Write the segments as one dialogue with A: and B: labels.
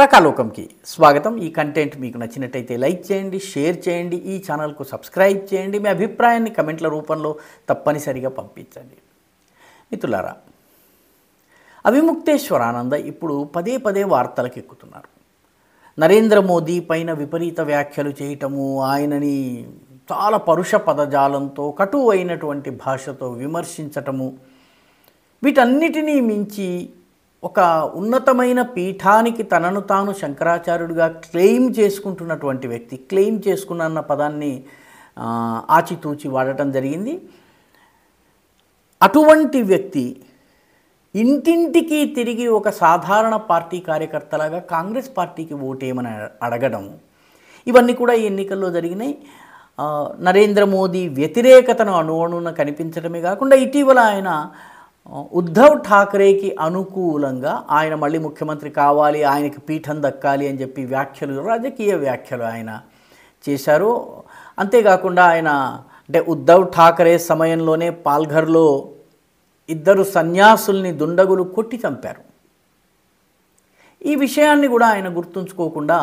A: రకాలోకంకి స్వాగతం ఈ కంటెంట్ మీకు నచ్చినట్టయితే లైక్ చేయండి షేర్ చేయండి ఈ ఛానల్కు సబ్స్క్రైబ్ చేయండి మీ అభిప్రాయాన్ని కమెంట్ల రూపంలో తప్పనిసరిగా పంపించండి మిత్రులారా అవిముక్తేశ్వరానంద ఇప్పుడు పదే పదే వార్తలకు ఎక్కుతున్నారు నరేంద్ర మోదీ పైన విపరీత వ్యాఖ్యలు చేయటము ఆయనని చాలా పరుష పదజాలంతో కటువైనటువంటి భాషతో విమర్శించటము వీటన్నిటినీ మించి ఒక ఉన్నతమైన పీఠానికి తనను తాను శంకరాచార్యుడిగా క్లెయిమ్ చేసుకుంటున్నటువంటి వ్యక్తి క్లెయిమ్ చేసుకున్న పదాన్ని ఆచితూచి వాడటం జరిగింది అటువంటి వ్యక్తి ఇంటింటికి తిరిగి ఒక సాధారణ పార్టీ కార్యకర్తలాగా కాంగ్రెస్ పార్టీకి ఓటేయమని అడగడం ఇవన్నీ కూడా ఈ ఎన్నికల్లో జరిగినాయి నరేంద్ర మోదీ వ్యతిరేకతను అణువణున కనిపించడమే కాకుండా ఇటీవల ఆయన ఉద్ధవ్ ఠాక్రేకి అనుకూలంగా ఆయన మళ్ళీ ముఖ్యమంత్రి కావాలి ఆయనకి పీఠం దక్కాలి అని చెప్పి వ్యాఖ్యలు రాజకీయ వ్యాఖ్యలు ఆయన చేశారు అంతేకాకుండా ఆయన అంటే ఉద్ధవ్ ఠాకరే సమయంలోనే పాల్ఘర్లో ఇద్దరు సన్యాసుల్ని దుండగులు కొట్టి చంపారు ఈ విషయాన్ని కూడా ఆయన గుర్తుంచుకోకుండా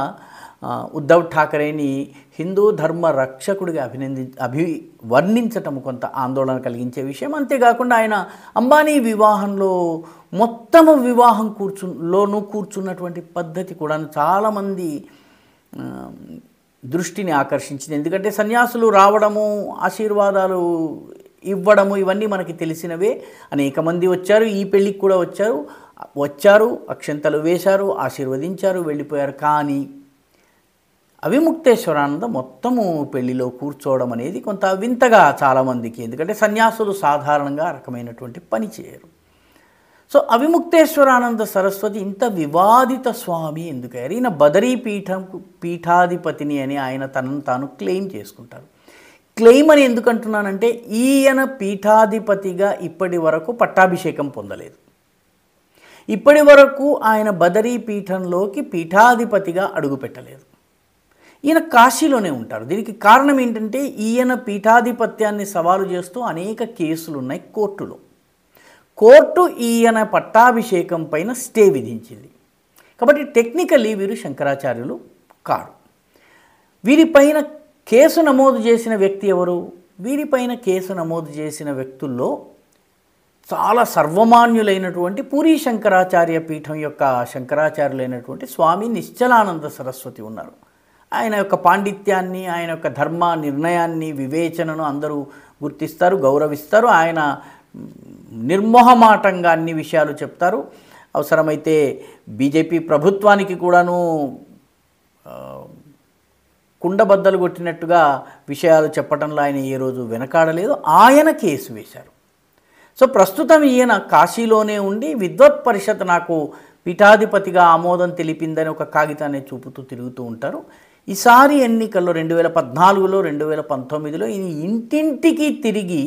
A: ఉద్ధవ్ ఠాకరేని హిందూ ధర్మ రక్షకుడిగా అభినంది అభి వర్ణించటం కొంత ఆందోళన కలిగించే విషయం అంతేకాకుండా ఆయన అంబానీ వివాహంలో మొత్తము వివాహం కూర్చు లోను కూర్చున్నటువంటి పద్ధతి కూడా చాలామంది దృష్టిని ఆకర్షించింది ఎందుకంటే సన్యాసులు రావడము ఆశీర్వాదాలు ఇవ్వడము ఇవన్నీ మనకి తెలిసినవే అనేక మంది వచ్చారు ఈ పెళ్ళికి కూడా వచ్చారు వచ్చారు అక్షంతలు వేశారు ఆశీర్వదించారు వెళ్ళిపోయారు కానీ అవిముక్తేశ్వరానంద మొత్తము పెళ్లిలో కూర్చోవడం అనేది కొంత వింతగా చాలామందికి ఎందుకంటే సన్యాసులు సాధారణంగా రకమైనటువంటి పని చేయరు సో అవిముక్తేశ్వరానంద సరస్వతి ఇంత వివాదిత స్వామి ఎందుకయ్యారు ఈయన బదరీ పీఠం పీఠాధిపతిని అని ఆయన తనను తాను క్లెయిమ్ చేసుకుంటారు క్లెయిమ్ అని ఎందుకంటున్నానంటే ఈయన పీఠాధిపతిగా ఇప్పటి వరకు పట్టాభిషేకం పొందలేదు ఇప్పటి వరకు ఆయన బదరీ పీఠంలోకి పీఠాధిపతిగా అడుగుపెట్టలేదు ఈయన కాశీలోనే ఉంటారు దీనికి కారణం ఏంటంటే ఈయన పీఠాధిపత్యాన్ని సవాలు చేస్తూ అనేక కేసులు ఉన్నాయి కోర్టులో కోర్టు ఈయన పట్టాభిషేకం పైన స్టే విధించింది కాబట్టి టెక్నికలీ వీరు శంకరాచార్యులు కారు వీరిపైన కేసు నమోదు చేసిన వ్యక్తి ఎవరు వీరిపైన కేసు నమోదు చేసిన వ్యక్తుల్లో చాలా సర్వమాన్యులైనటువంటి పూరి శంకరాచార్య పీఠం యొక్క శంకరాచార్యులైనటువంటి స్వామి నిశ్చలానంద సరస్వతి ఉన్నారు ఆయన యొక్క పాండిత్యాన్ని ఆయన యొక్క ధర్మ నిర్ణయాన్ని వివేచనను అందరూ గుర్తిస్తారు గౌరవిస్తారు ఆయన నిర్మోహమాటంగా అన్ని విషయాలు చెప్తారు అవసరమైతే బీజేపీ ప్రభుత్వానికి కూడాను కుండబద్దలు కొట్టినట్టుగా విషయాలు చెప్పడంలో ఆయన ఏ రోజు వెనకాడలేదు ఆయన కేసు వేశారు సో ప్రస్తుతం ఈయన కాశీలోనే ఉండి విద్వత్ పరిషత్ నాకు పీఠాధిపతిగా ఆమోదం తెలిపిందని ఒక కాగితాన్ని చూపుతూ తిరుగుతూ ఉంటారు ఈసారి ఎన్నికల్లో రెండు వేల పద్నాలుగులో రెండు వేల పంతొమ్మిదిలో ఇది ఇంటింటికి తిరిగి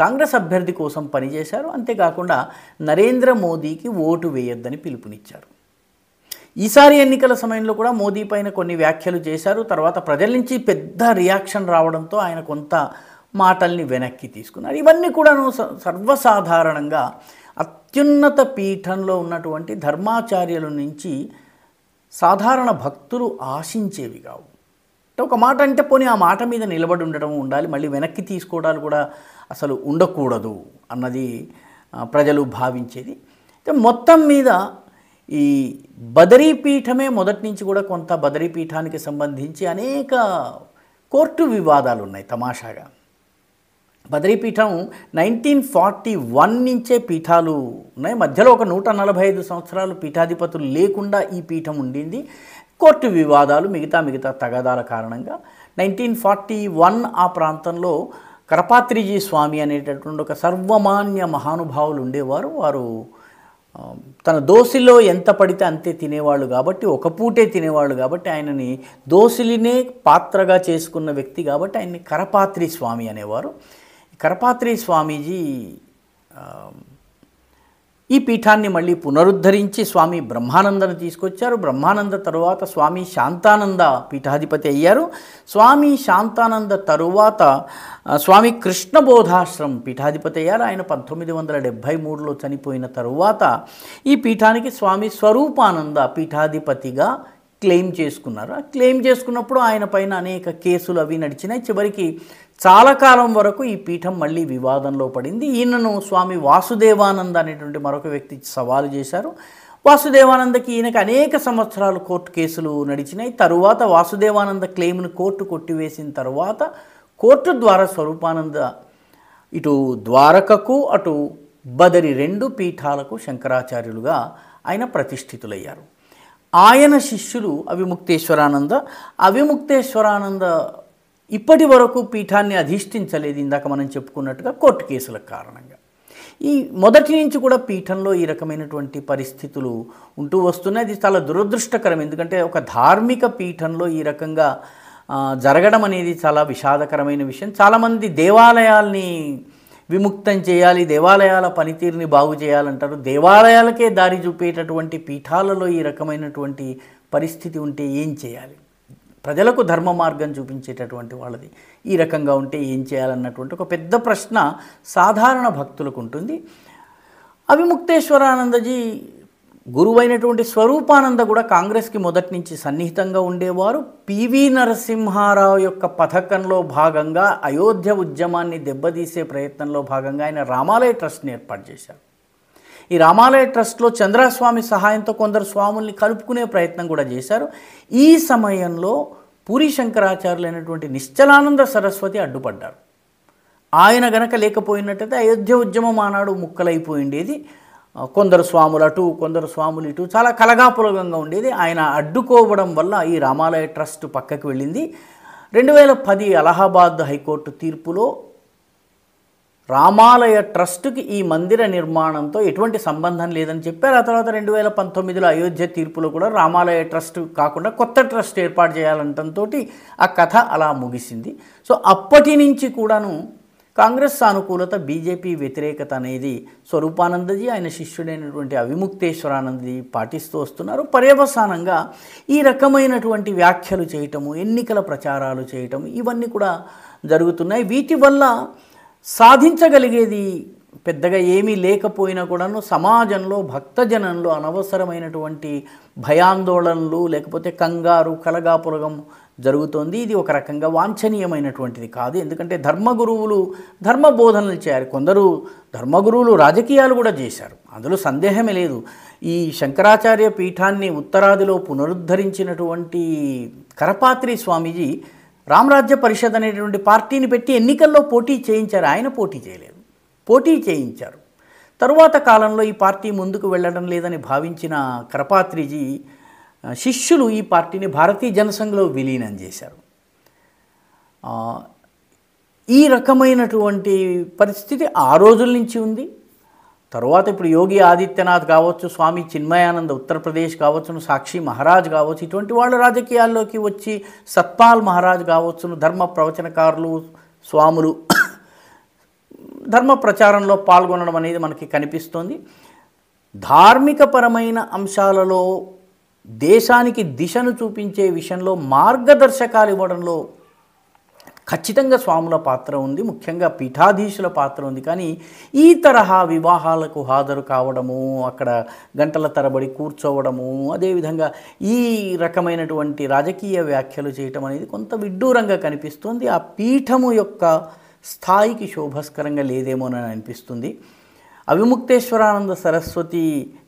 A: కాంగ్రెస్ అభ్యర్థి కోసం పనిచేశారు అంతేకాకుండా నరేంద్ర మోదీకి ఓటు వేయొద్దని పిలుపునిచ్చారు ఈసారి ఎన్నికల సమయంలో కూడా మోదీ పైన కొన్ని వ్యాఖ్యలు చేశారు తర్వాత ప్రజల నుంచి పెద్ద రియాక్షన్ రావడంతో ఆయన కొంత మాటల్ని వెనక్కి తీసుకున్నారు ఇవన్నీ కూడా సర్వసాధారణంగా అత్యున్నత పీఠంలో ఉన్నటువంటి ధర్మాచార్యుల నుంచి సాధారణ భక్తులు ఆశించేవి కావు అంటే ఒక మాట అంటే పోనీ ఆ మాట మీద నిలబడి ఉండడం ఉండాలి మళ్ళీ వెనక్కి తీసుకోవడాలు కూడా అసలు ఉండకూడదు అన్నది ప్రజలు భావించేది మొత్తం మీద ఈ బదరీపీఠమే మొదటి నుంచి కూడా కొంత బదరీపీఠానికి సంబంధించి అనేక కోర్టు వివాదాలు ఉన్నాయి తమాషాగా బద్రీపీఠం నైన్టీన్ ఫార్టీ వన్ నుంచే పీఠాలు ఉన్నాయి మధ్యలో ఒక నూట నలభై ఐదు సంవత్సరాలు పీఠాధిపతులు లేకుండా ఈ పీఠం ఉండింది కోర్టు వివాదాలు మిగతా మిగతా తగాదాల కారణంగా నైన్టీన్ ఫార్టీ వన్ ఆ ప్రాంతంలో కరపాత్రిజీ స్వామి అనేటటువంటి ఒక సర్వమాన్య మహానుభావులు ఉండేవారు వారు తన దోసిలో ఎంత పడితే అంతే తినేవాళ్ళు కాబట్టి ఒక పూటే తినేవాళ్ళు కాబట్టి ఆయనని దోసిలినే పాత్రగా చేసుకున్న వ్యక్తి కాబట్టి ఆయన్ని కరపాత్రి స్వామి అనేవారు కరపాత్రి స్వామీజీ ఈ పీఠాన్ని మళ్ళీ పునరుద్ధరించి స్వామి బ్రహ్మానందను తీసుకొచ్చారు బ్రహ్మానంద తరువాత స్వామి శాంతానంద పీఠాధిపతి అయ్యారు స్వామి శాంతానంద తరువాత స్వామి కృష్ణ బోధాశ్రమం పీఠాధిపతి అయ్యారు ఆయన పంతొమ్మిది వందల డెబ్భై మూడులో చనిపోయిన తరువాత ఈ పీఠానికి స్వామి స్వరూపానంద పీఠాధిపతిగా క్లెయిమ్ చేసుకున్నారు ఆ క్లెయిమ్ చేసుకున్నప్పుడు ఆయన పైన అనేక కేసులు అవి నడిచినాయి చివరికి చాలా కాలం వరకు ఈ పీఠం మళ్ళీ వివాదంలో పడింది ఈయనను స్వామి వాసుదేవానంద అనేటువంటి మరొక వ్యక్తి సవాలు చేశారు వాసుదేవానందకి ఈయనకు అనేక సంవత్సరాలు కోర్టు కేసులు నడిచినాయి తరువాత వాసుదేవానంద క్లెయిమ్ను కోర్టు కొట్టివేసిన తర్వాత కోర్టు ద్వారా స్వరూపానంద ఇటు ద్వారకకు అటు బదరి రెండు పీఠాలకు శంకరాచార్యులుగా ఆయన ప్రతిష్ఠితులయ్యారు ఆయన శిష్యులు అవిముక్తేశ్వరానంద అవిముక్తేశ్వరానంద ఇప్పటి వరకు పీఠాన్ని అధిష్ఠించలేదు ఇందాక మనం చెప్పుకున్నట్టుగా కోర్టు కేసుల కారణంగా ఈ మొదటి నుంచి కూడా పీఠంలో ఈ రకమైనటువంటి పరిస్థితులు ఉంటూ వస్తున్నాయి అది చాలా దురదృష్టకరం ఎందుకంటే ఒక ధార్మిక పీఠంలో ఈ రకంగా జరగడం అనేది చాలా విషాదకరమైన విషయం చాలామంది దేవాలయాల్ని విముక్తం చేయాలి దేవాలయాల పనితీరుని బాగు చేయాలంటారు దేవాలయాలకే దారి చూపేటటువంటి పీఠాలలో ఈ రకమైనటువంటి పరిస్థితి ఉంటే ఏం చేయాలి ప్రజలకు ధర్మ మార్గం చూపించేటటువంటి వాళ్ళది ఈ రకంగా ఉంటే ఏం చేయాలన్నటువంటి ఒక పెద్ద ప్రశ్న సాధారణ భక్తులకు ఉంటుంది అవిముక్తేశ్వరానందజీ గురువైనటువంటి స్వరూపానంద కూడా కాంగ్రెస్కి మొదటి నుంచి సన్నిహితంగా ఉండేవారు పివి నరసింహారావు యొక్క పథకంలో భాగంగా అయోధ్య ఉద్యమాన్ని దెబ్బతీసే ప్రయత్నంలో భాగంగా ఆయన రామాలయ ట్రస్ట్ని ఏర్పాటు చేశారు ఈ రామాలయ ట్రస్ట్లో చంద్రస్వామి సహాయంతో కొందరు స్వాముల్ని కలుపుకునే ప్రయత్నం కూడా చేశారు ఈ సమయంలో పూరి శంకరాచార్యులైనటువంటి నిశ్చలానంద సరస్వతి అడ్డుపడ్డారు ఆయన గనక లేకపోయినట్టయితే అయోధ్య ఉద్యమం ఆనాడు ముక్కలైపోయిండేది కొందరు స్వాములు అటు కొందరు స్వాములు ఇటు చాలా కలగాపులగంగా ఉండేది ఆయన అడ్డుకోవడం వల్ల ఈ రామాలయ ట్రస్ట్ పక్కకు వెళ్ళింది రెండు వేల పది అలహాబాద్ హైకోర్టు తీర్పులో రామాలయ ట్రస్టుకి ఈ మందిర నిర్మాణంతో ఎటువంటి సంబంధం లేదని చెప్పారు ఆ తర్వాత రెండు వేల పంతొమ్మిదిలో అయోధ్య తీర్పులో కూడా రామాలయ ట్రస్ట్ కాకుండా కొత్త ట్రస్ట్ ఏర్పాటు చేయాలంటంతో ఆ కథ అలా ముగిసింది సో అప్పటి నుంచి కూడాను కాంగ్రెస్ సానుకూలత బీజేపీ వ్యతిరేకత అనేది స్వరూపానందజీ ఆయన శిష్యుడైనటువంటి అవిముక్తేశ్వరానందజీ పాటిస్తూ వస్తున్నారు పర్యవసానంగా ఈ రకమైనటువంటి వ్యాఖ్యలు చేయటము ఎన్నికల ప్రచారాలు చేయటం ఇవన్నీ కూడా జరుగుతున్నాయి వీటి వల్ల సాధించగలిగేది పెద్దగా ఏమీ లేకపోయినా కూడాను సమాజంలో భక్తజనంలో అనవసరమైనటువంటి భయాందోళనలు లేకపోతే కంగారు కలగాపులగం జరుగుతోంది ఇది ఒక రకంగా వాంఛనీయమైనటువంటిది కాదు ఎందుకంటే ధర్మగురువులు ధర్మ బోధనలు చేయాలి కొందరు ధర్మగురువులు రాజకీయాలు కూడా చేశారు అందులో సందేహమే లేదు ఈ శంకరాచార్య పీఠాన్ని ఉత్తరాదిలో పునరుద్ధరించినటువంటి కరపాత్రి స్వామీజీ రామరాజ్య పరిషత్ అనేటువంటి పార్టీని పెట్టి ఎన్నికల్లో పోటీ చేయించారు ఆయన పోటీ చేయలేదు పోటీ చేయించారు తరువాత కాలంలో ఈ పార్టీ ముందుకు వెళ్ళడం లేదని భావించిన కరపాత్రిజీ శిష్యులు ఈ పార్టీని భారతీయ జనసంఘలో విలీనం చేశారు ఈ రకమైనటువంటి పరిస్థితి ఆ రోజుల నుంచి ఉంది తర్వాత ఇప్పుడు యోగి ఆదిత్యనాథ్ కావచ్చు స్వామి చిన్మయానంద ఉత్తరప్రదేశ్ కావచ్చును సాక్షి మహారాజ్ కావచ్చు ఇటువంటి వాళ్ళు రాజకీయాల్లోకి వచ్చి సత్పాల్ మహారాజ్ కావచ్చును ధర్మ ప్రవచనకారులు స్వాములు ధర్మ ప్రచారంలో పాల్గొనడం అనేది మనకి కనిపిస్తోంది ధార్మికపరమైన అంశాలలో దేశానికి దిశను చూపించే విషయంలో మార్గదర్శకాలు ఇవ్వడంలో ఖచ్చితంగా స్వాముల పాత్ర ఉంది ముఖ్యంగా పీఠాధీశుల పాత్ర ఉంది కానీ ఈ తరహా వివాహాలకు హాజరు కావడము అక్కడ గంటల తరబడి కూర్చోవడము అదేవిధంగా ఈ రకమైనటువంటి రాజకీయ వ్యాఖ్యలు చేయటం అనేది కొంత విడ్డూరంగా కనిపిస్తుంది ఆ పీఠము యొక్క స్థాయికి శోభస్కరంగా లేదేమోనని అనిపిస్తుంది అవిముక్తేశ్వరానంద సరస్వతి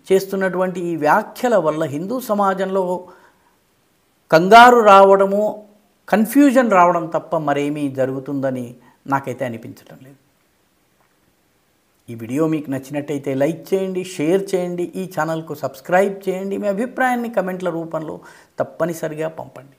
A: చేస్తున్నటువంటి ఈ వ్యాఖ్యల వల్ల హిందూ సమాజంలో కంగారు రావడము కన్ఫ్యూజన్ రావడం తప్ప మరేమీ జరుగుతుందని నాకైతే అనిపించడం లేదు ఈ వీడియో మీకు నచ్చినట్టయితే లైక్ చేయండి షేర్ చేయండి ఈ ఛానల్కు సబ్స్క్రైబ్ చేయండి మీ అభిప్రాయాన్ని కమెంట్ల రూపంలో తప్పనిసరిగా పంపండి